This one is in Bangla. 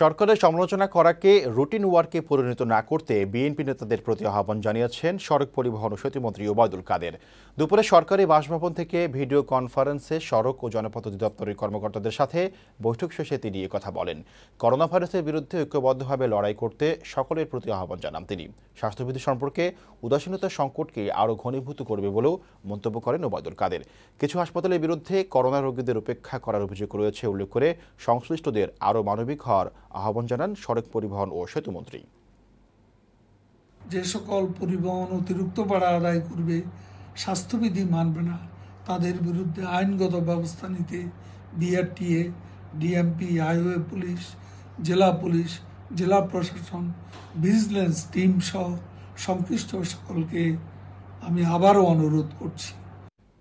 সরকারের সমালোচনা করাকে রুটিন ওয়ার্কে পরিণত না করতে বিএনপি নেতাদের প্রতি আহ্বান জানিয়েছেন সড়ক পরিবহন ও সেতুমন্ত্রী ওবায়দুল কাদের দুপুরে সরকারি বাসভবন থেকে ভিডিও কনফারেন্সে সড়ক ও জনপথ অধিদপ্তরের কর্মকর্তাদের সাথে বৈঠক শেষে তিনি কথা বলেন করোনা ভাইরাসের বিরুদ্ধে ঐক্যবদ্ধভাবে লড়াই করতে সকলের প্রতি আহ্বান জানান তিনি স্বাস্থ্যবিধি সম্পর্কে উদাসীনতার সংকটকে আরও ঘনীভূত করবে বলেও মন্তব্য করেন ওবায়দুল কাদের কিছু হাসপাতালের বিরুদ্ধে করোনা রোগীদের উপেক্ষা করার অভিযোগ রয়েছে উল্লেখ করে সংশ্লিষ্টদের আরও মানবিক হওয়ার আহ্বান জানান সড়ক পরিবহন ও সেতুমন্ত্রী যে সকল পরিবহন অতিরিক্ত ভাড়া আদায় করবে স্বাস্থ্যবিধি মানবে না তাদের বিরুদ্ধে আইনগত ব্যবস্থা নিতে বিআরটিএ ডিএমপি হাইওয়ে পুলিশ জেলা পুলিশ জেলা প্রশাসন ভিজিলেন্স টিম সহ সংশ্লিষ্ট সকলকে আমি আবারও অনুরোধ করছি